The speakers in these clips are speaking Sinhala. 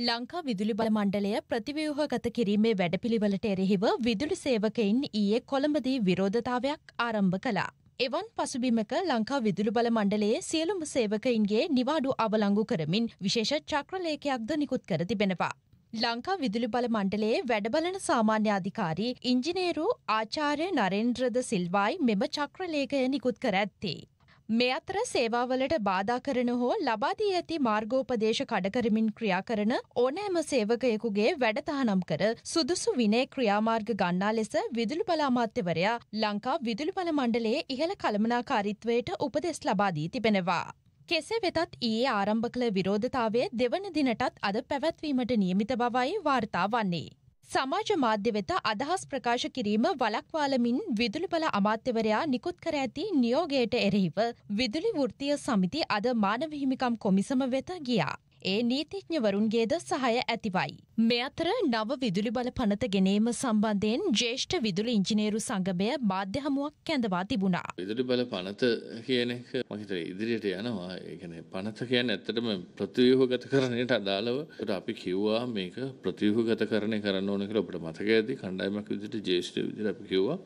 ලංකා විදුලි බල මණ්ඩලය ප්‍රතිව්‍යූහගත කිරීමේ වැඩපිළිවෙලට එරෙහිව විදුලි සේවකයින් ඊයේ කොළඹදී විරෝධතාවයක් ආරම්භ කළා. එවන් පසුබිමක ලංකා විදුලි බල මණ්ඩලයේ සියලුම සේවකයින්ගේ නිවාඩු අවලංගු කරමින් විශේෂ චක්‍රලේඛයක්ද නිකුත් කර තිබෙනවා. ලංකා විදුලි බල මණ්ඩලයේ වැඩබලන සාමාන්‍යාධිකාරී ඉංජිනේරු ආචාර්ය නරෙන්ද්‍රද සිල්වායි මෙම චක්‍රලේඛය නිකුත් කර ඇත්තේ. මේ අතර සේවාවලට බාධා කරන හෝ ලබාදී ඇති මාර්ගෝපදේශ කඩකරමින් ක්‍රියා කරන ඕනෑම සේවකයෙකුගේ වැඩතහනම් කර සුදුසු විනේ ක්‍රියාමාර්ග ගන්නා ලෙස විදුලි බල අමාත්‍යවරයා ලංකා විදුලි බල මණ්ඩලයේ ඉහළ කළමනාකාරීත්වයට උපදෙස් ලබාදී තිබෙනවා. කෙසේ වෙතත් ඊයේ ආරම්භ කළ විරෝධතාවය දෙවන දිනටත් අද පැවැත්වීමට නියමිත බවයි වාර්තා වන්නේ. සමාජ මාධ්‍ය වෙත අදහස් ප්‍රකාශ කිරීම වලක්වාලමින් විදුලි බල අමාත්‍යවරයා නිකුත් කර ඇති නියෝගයට එරෙහිව විදුලි වෘත්තීය සමිති අද මානව හිමිකම් කොමිසම වෙත ගියා. ඒ නීතිඥවරුන්ගේද සහය ඇතිවයි. මෙ අතර නව විදුලි බල පනත ගෙනීම සම්බන්ධයෙන් ජේෂ්ඨ විදුලි ඉංජිනේරු සංගමය බාධ්‍යහමුවක් කැඳවා තිබුණා. විදුලි බල පනත කියන එක මහිතර ඉදිරියට යනවා ඒගැන පනත කියන්න ඇත්තටම ප්‍රතිවයහගත කරණයට අදාළවට අපි කිව්වා මේක ප්‍රතිවහගත කරණය කරන්න ඕන කියලා ඔබට මතක ඇති කණ්ඩායමක් විදිට ජේෂ්ඨ විදිර අපි කිව්වා.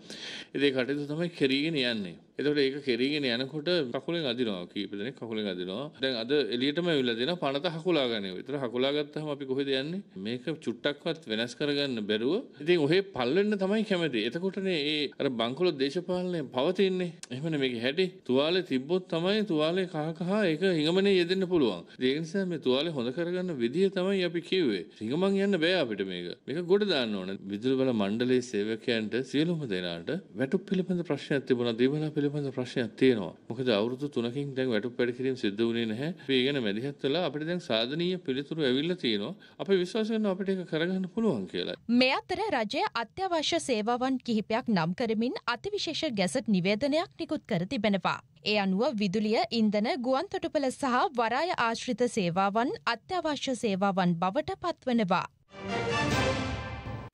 එදේ කටයුතු තමයි කෙරීගෙන යන්නේ. එතකොට ඒක කෙරීගෙන යනකොට කකුලෙන් අදිනවා කීප දෙනෙක් කකුලෙන් අදිනවා. දැන් අද එළියටම ඇවිල්ලා දෙනවා පනත හකුලා ගන්න. විතර හකුලා ගත්තාම අපි කොහෙද යන්නේ? මේක චුට්ටක්වත් වෙනස් කරගන්න බැරුව ඉතින් ඔහේ පල්ලෙන්න තමයි කැමති. එතකොටනේ ඒ අර බංකොලොත් දේශපාලනය පවතින්නේ. එහෙමනේ මේකේ හැටි. තුවාලේ තිබ්බොත් තමයි තුවාලේ කහ කහ ඒක හිඟමනේ යෙදෙන්න පුළුවන්. ඒක නිසා මේ තුවාලේ හොඳ කරගන්න විදිය තමයි අපි කිව්වේ. හිඟමන් යන්න බෑ අපිට මේක. මේක ගොඩ දාන්න ඕන. විදුලි බල මණ්ඩලයේ සේවකයන්ට සියලුම දෙනාට වැටුප් පිළිබඳ ප්‍රශ්නයක් තිබුණා. දීවනා පිළිබඳ ප්‍රශ්නයක් තියෙනවා. මොකද අවුරුදු 3කින් දැන් වැටුප් වැඩ කිරීම සිද්ධ වුණේ නැහැ. ඒ ගැන මැදිහත් වෙලා අපිට දැන් සාධනීය පිළිතුරු ඇවිල්ලා තියෙනවා. අපි විශ්වාස කරනවා අපිට ඒක කරගන්න පුළුවන් කියලා. මේ අතර රජය අත්‍යවශ්‍ය සේවාවන් කිහිපයක් නම් කරමින් අතිවිශේෂ ගැසට් නිවේදනයක් නිකුත් කර තිබෙනවා. ඒ අනුව විදුලිය ඉන්දන ගුවන්තොටුපළ සහ වරාය ආශ්‍රිත සේවාවන් අත්‍යවශ්‍ය සේවාවන් බවට පත්වනවා.